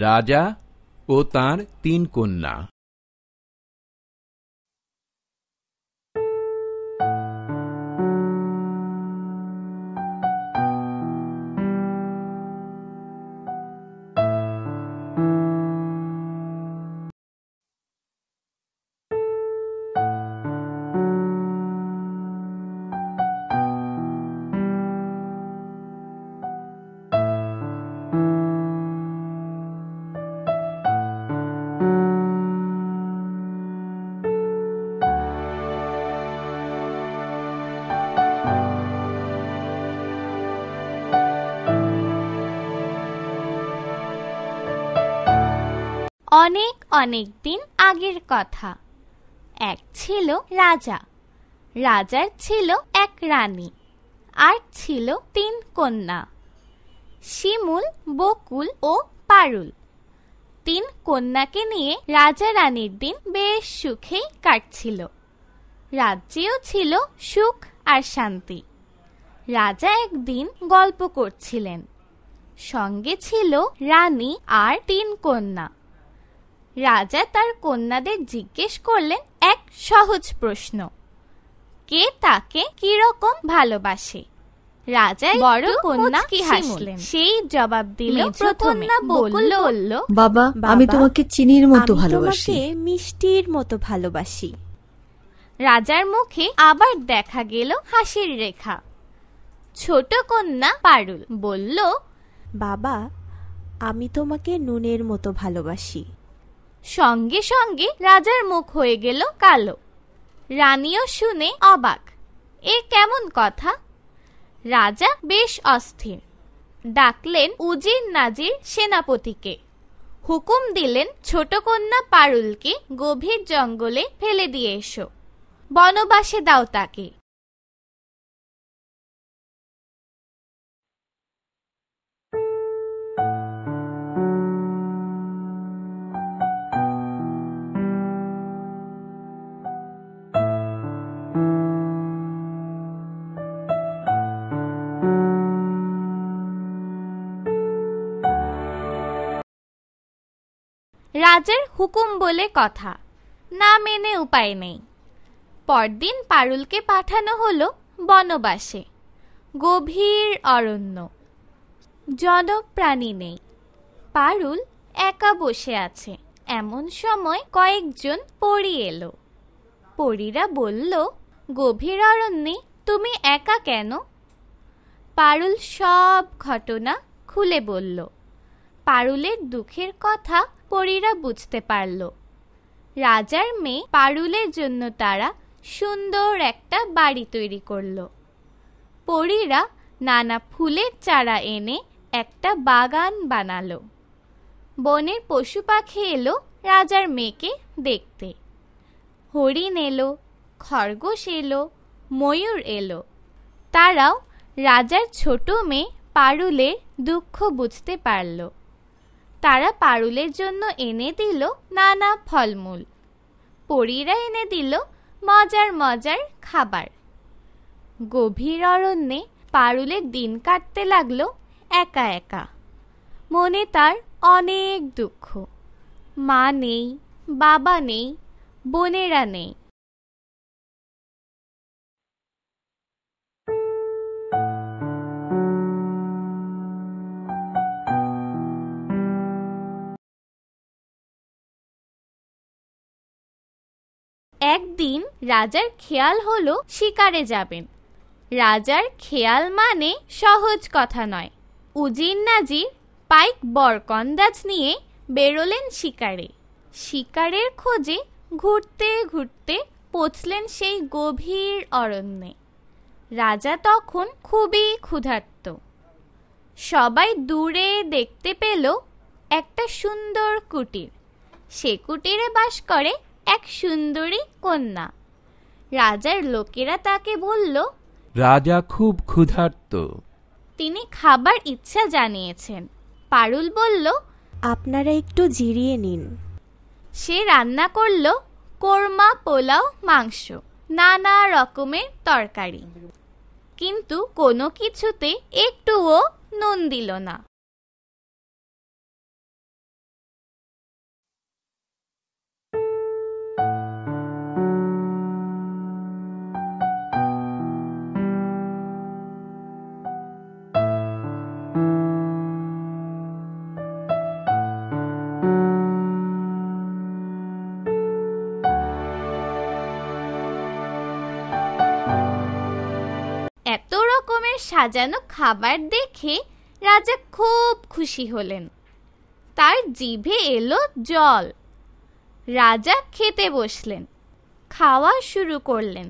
राजा और तीन कन्या অনেক অনেক দিন আগের কথা এক ছিল রাজা রাজার ছিল এক রানী আর ছিল তিন কন্যা শিমুল বকুল ও পারুল তিন কন্যাকে নিয়ে রাজা রানীর দিন বেশ সুখেই কাটছিল রাজ্যেও ছিল সুখ আর শান্তি রাজা একদিন গল্প করছিলেন সঙ্গে ছিল রানী আর তিন কন্যা রাজা তার কন্যাদের জিজ্ঞেস করলেন এক সহজ প্রশ্ন কে তাকে কিরকম ভালোবাসে রাজা বড় কন্যা কি হাসলেন সেই জবাব দিল প্রথম না বলল বাবা আমি তোমাকে চিনির মতো ভালোবাসি মিষ্টির মতো ভালোবাসি রাজার মুখে আবার দেখা গেল হাসির রেখা ছোট কন্যা পারুল বলল বাবা আমি তোমাকে নুনের মতো ভালোবাসি সঙ্গে সঙ্গে রাজার মুখ হয়ে গেল কালো রানীও শুনে অবাক এ কেমন কথা রাজা বেশ অস্থির ডাকলেন উজির নাজির সেনাপতিকে হুকুম দিলেন ছোট কন্যা পারুলকে গভীর জঙ্গলে ফেলে দিয়ে এসো বনবাসে দাও তাকে রাজার হুকুম বলে কথা না মেনে উপায় নেই পরদিন পারুলকে পাঠানো হলো বনবাসে গভীর অরণ্য জনপ্রাণী নেই পারুল একা বসে আছে এমন সময় কয়েকজন পড়ি এলো পড়িরা বলল গভীর অরণ্যে তুমি একা কেন পারুল সব ঘটনা খুলে বলল পারুলের দুঃখের কথা পরীরা বুঝতে পারল রাজার মেয়ে পারুলের জন্য তারা সুন্দর একটা বাড়ি তৈরি করল পরীরা নানা ফুলের চারা এনে একটা বাগান বানালো বনের পশু পাখি এলো রাজার মেয়েকে দেখতে হরিণ এলো খরগোশ এলো ময়ূর এলো তারাও রাজার ছোট মেয়ে পারুলের দুঃখ বুঝতে পারলো তারা পারুলের জন্য এনে দিল নানা ফলমূল পরীরা এনে দিল মজার মজার খাবার গভীর অরণ্যে পারুলের দিন কাটতে লাগলো একা একা মনে তার অনেক দুঃখ মা নেই বাবা নেই বোনেরা নেই একদিন রাজার খেয়াল হলো শিকারে যাবেন রাজার খেয়াল মানে সহজ কথা নয় উজির নাজির পাইক বরকন্দাজ নিয়ে বেরোলেন শিকারে শিকারের খোঁজে ঘুরতে ঘুরতে পৌঁছলেন সেই গভীর অরণ্যে রাজা তখন খুবই ক্ষুধার্ত সবাই দূরে দেখতে পেল একটা সুন্দর কুটির সে কুটিরে বাস করে এক সুন্দরী কন্যা রাজার লোকেরা তাকে বলল রাজা খুব ক্ষুধার্ত তিনি খাবার ইচ্ছা জানিয়েছেন পারুল বলল আপনারা একটু জিরিয়ে নিন সে রান্না করল কোরমা পোলাও মাংস নানা রকমের তরকারি কিন্তু কোনো কিছুতে একটুও নুন দিল না সাজানো খাবার দেখে রাজা খুব খুশি হলেন তার জিভে এলো জল রাজা খেতে বসলেন খাওয়া শুরু করলেন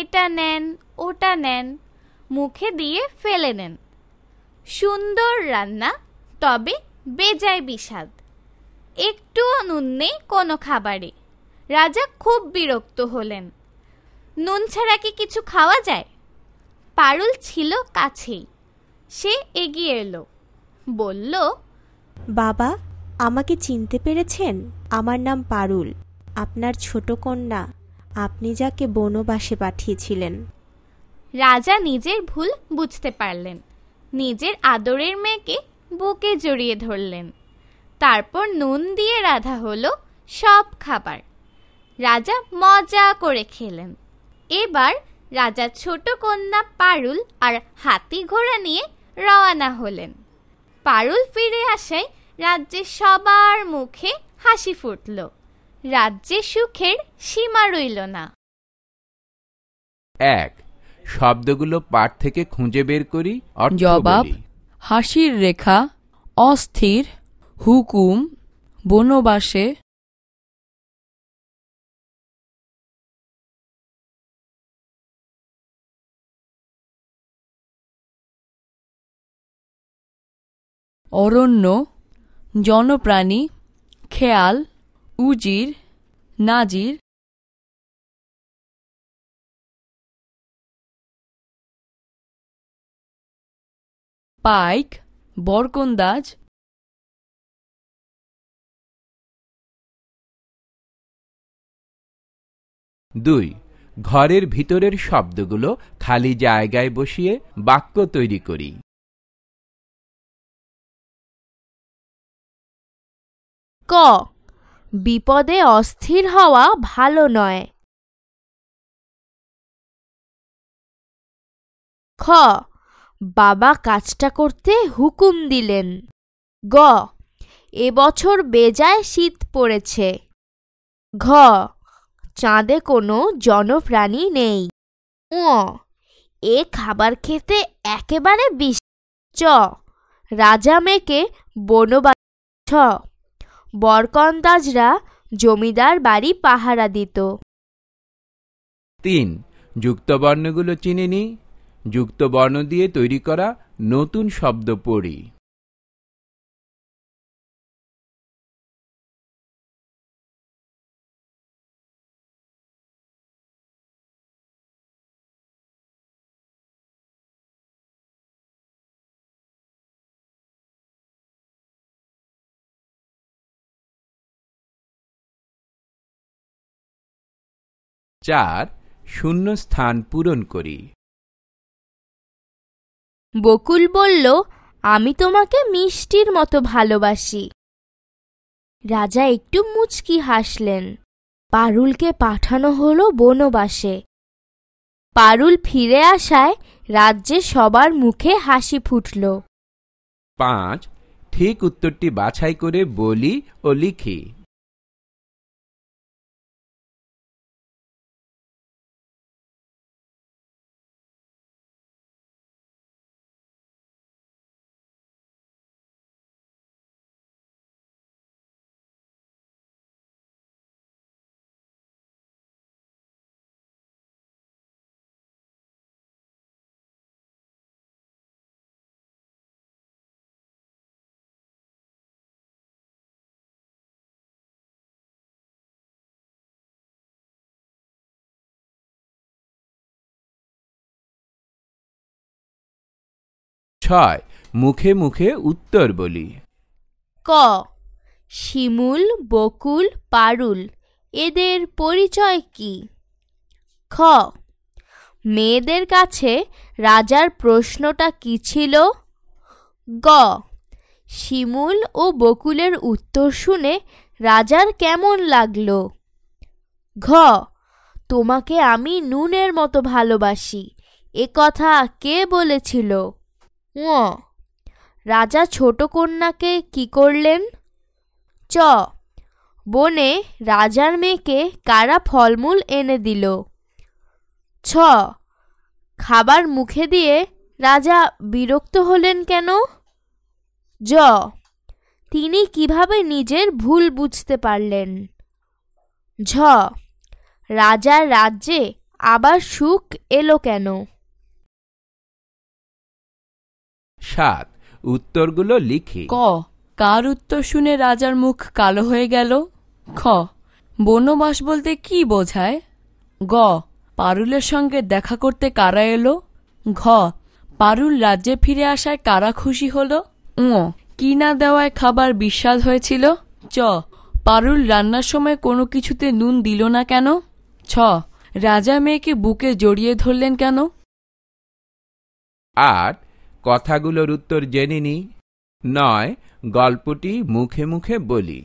এটা নেন ওটা নেন মুখে দিয়ে ফেলে নেন সুন্দর রান্না তবে বেজায় বিষাদ একটুও নুন নেই কোনো খাবারে রাজা খুব বিরক্ত হলেন নুন ছাড়া কি কিছু খাওয়া যায় পারুল ছিল কাছেই সে এগিয়ে এলো বলল বাবা আমাকে চিনতে পেরেছেন আমার নাম পারুল আপনার ছোট কন্যা আপনি যাকে বনবাসে পাঠিয়েছিলেন রাজা নিজের ভুল বুঝতে পারলেন নিজের আদরের মেয়েকে বুকে জড়িয়ে ধরলেন তারপর নুন দিয়ে রাধা হলো সব খাবার রাজা মজা করে খেলেন এবার রাজা ছোট কন্যা পারুল আর হাতি ঘোড়া নিয়ে রওনা হলেন পারুল ফিরে আসায় রাজ্যের সবার মুখে হাসি ফুটল রাজ্যে সুখের সীমা রইল না এক শব্দগুলো পাঠ থেকে খুঁজে বের করি জবাব হাসির রেখা অস্থির হুকুম বনবাসে অরণ্য জনপ্রাণী খেয়াল উজির নাজির পাইক বরকন্দাজ দুই ঘরের ভিতরের শব্দগুলো খালি জায়গায় বসিয়ে বাক্য তৈরি করি ক বিপদে অস্থির হওয়া ভালো নয় খ বাবা কাজটা করতে হুকুম দিলেন গ এবছর বেজায় শীত পড়েছে ঘ চাঁদে কোনো জনপ্রাণী নেই উ এ খাবার খেতে একেবারে বিষ চ রাজা মেকে বনবাস ছ বরকন্দাজরা জমিদার বাড়ি পাহারা দিত তিন যুক্তবর্ণগুলো চিনে নি যুক্তবর্ণ দিয়ে তৈরি করা নতুন শব্দ পড়ি চার শূন্য স্থান পূরণ করি বকুল বলল আমি তোমাকে মিষ্টির মতো ভালোবাসি রাজা একটু মুচকি হাসলেন পারুলকে পাঠানো হল বনবাসে পারুল ফিরে আসায় রাজ্যে সবার মুখে হাসি ফুটল পাঁচ ঠিক উত্তরটি বাছাই করে বলি ও লিখি ছয় মুখে মুখে উত্তর বলি ক শিমুল বকুল পারুল এদের পরিচয় কি খ মেয়েদের কাছে রাজার প্রশ্নটা কি ছিল গ শিমুল ও বকুলের উত্তর শুনে রাজার কেমন লাগলো ঘ তোমাকে আমি নুনের মতো ভালোবাসি এ কথা কে বলেছিল ঙ রাজা ছোট কন্যাকে কি করলেন চ বনে রাজার মেয়েকে কারা ফলমূল এনে দিল ছ খাবার মুখে দিয়ে রাজা বিরক্ত হলেন কেন জ তিনি কিভাবে নিজের ভুল বুঝতে পারলেন ঝ রাজার রাজ্যে আবার সুখ এলো কেন সাত উত্তরগুলো লিখি ক কার উত্তর শুনে রাজার মুখ কালো হয়ে গেল খ বনবাস বলতে কি বোঝায় গ পারুলের সঙ্গে দেখা করতে কারা এলো ঘ পারুল রাজ্যে ফিরে আসায় কারা খুশি হল উ কি না দেওয়ায় খাবার বিস্বাদ হয়েছিল চ পারুল রান্নার সময় কোনো কিছুতে নুন দিল না কেন ছ রাজা মেয়েকে বুকে জড়িয়ে ধরলেন কেন আট কথাগুলোর উত্তর জেনে নিই নয় গল্পটি মুখে মুখে বলি